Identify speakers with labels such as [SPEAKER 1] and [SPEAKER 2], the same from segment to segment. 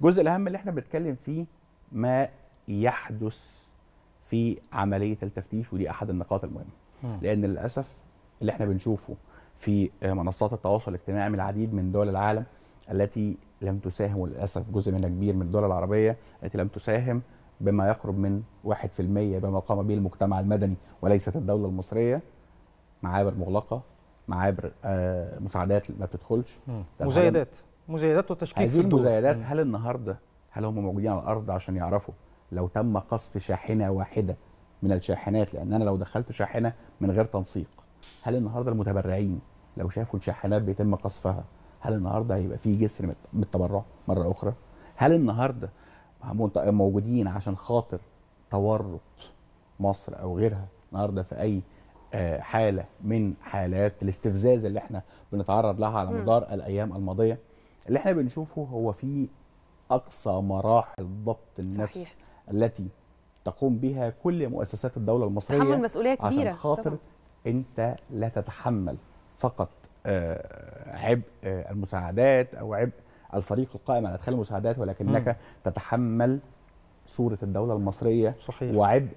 [SPEAKER 1] الجزء الاهم اللي احنا بنتكلم فيه ما يحدث في عمليه التفتيش ودي احد النقاط المهمه لان للاسف اللي احنا بنشوفه في منصات التواصل الاجتماعي من العديد من دول العالم التي لم تساهم وللاسف جزء منها كبير من الدول العربيه التي لم تساهم بما يقرب من 1% بما قام به المجتمع المدني وليست الدوله المصريه معابر مغلقه معابر آه، مساعدات ما بتدخلش مزايدات مزايدات وتشكيك هذه المزايدات هل النهارده هل هم موجودين على الارض عشان يعرفوا لو تم قصف شاحنه واحده من الشاحنات لان انا لو دخلت شاحنه من غير تنسيق هل النهارده المتبرعين لو شافوا الشاحنات بيتم قصفها هل النهارده هيبقى في جسر بالتبرع مره اخرى هل النهارده طيب موجودين عشان خاطر تورط مصر او غيرها النهارده في اي آه، حاله من حالات الاستفزاز اللي احنا بنتعرض لها على مدار الايام الماضيه اللي احنا بنشوفه هو في اقصى مراحل ضبط النفس صحيح. التي تقوم بها كل مؤسسات الدوله المصريه تحمل مسؤوليه كبيره عشان خاطر طبعا. انت لا تتحمل فقط آه، عبء آه، المساعدات او عبء الفريق القائم على ادخال المساعدات ولكنك م. تتحمل صوره الدوله المصريه صحيح. وعبء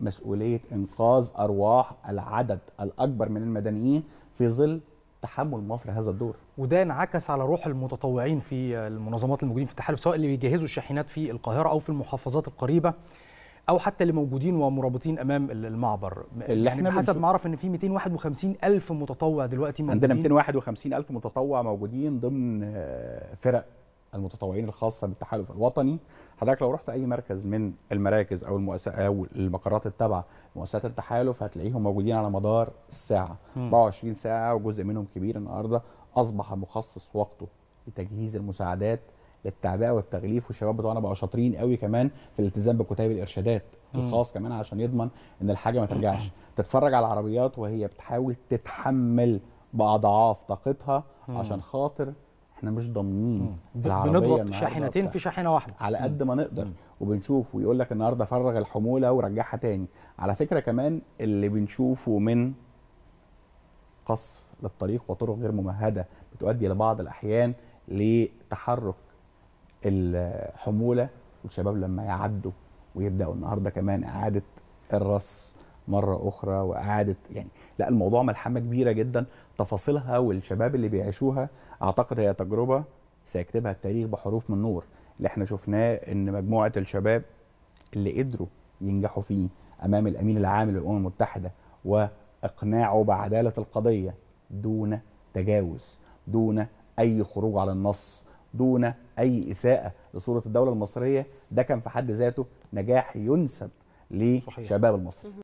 [SPEAKER 1] مسؤوليه انقاذ ارواح العدد الاكبر من المدنيين في ظل تحمل مصر هذا الدور وده انعكس على روح المتطوعين في المنظمات الموجودين في التحالف سواء اللي بيجهزوا الشاحنات في القاهره او في المحافظات القريبه او حتى اللي موجودين ومرابطين امام المعبر اللي يعني حسب ما اعرف ان في 251 الف متطوع دلوقتي موجودين عندنا 251 الف متطوع موجودين ضمن آه، فرق المتطوعين الخاصه بالتحالف الوطني حضرتك لو رحت اي مركز من المراكز او المؤسسات او المقرات التابعه لمؤسسات التحالف هتلاقيهم موجودين على مدار الساعه 24 ساعه وجزء منهم كبير النهارده اصبح مخصص وقته لتجهيز المساعدات للتعبئه والتغليف والشباب بتوعنا بقوا شاطرين قوي كمان في الالتزام بكتيب الارشادات الخاص كمان عشان يضمن ان الحاجه ما ترجعش تتفرج على العربيات وهي بتحاول تتحمل باضعاف طاقتها عشان خاطر احنا مش ضامنين بنضغط شاحنتين في شاحنه واحده على قد ما نقدر مم. وبنشوف ويقول لك النهارده فرغ الحموله ورجعها تاني على فكره كمان اللي بنشوفه من قصف للطريق وطرق غير ممهده بتؤدي لبعض الاحيان لتحرك الحموله والشباب لما يعدوا ويبداوا النهارده كمان اعاده الرص مره اخرى واعاده يعني لا الموضوع ملحمه كبيره جدا تفاصيلها والشباب اللي بيعيشوها اعتقد هي تجربه سيكتبها التاريخ بحروف من نور اللي احنا شفناه ان مجموعه الشباب اللي قدروا ينجحوا فيه امام الامين العام للامم المتحده واقناعه بعداله القضيه دون تجاوز دون اي خروج على النص دون اي اساءه لصوره الدوله المصريه ده كان في حد ذاته نجاح ينسب لشباب المصري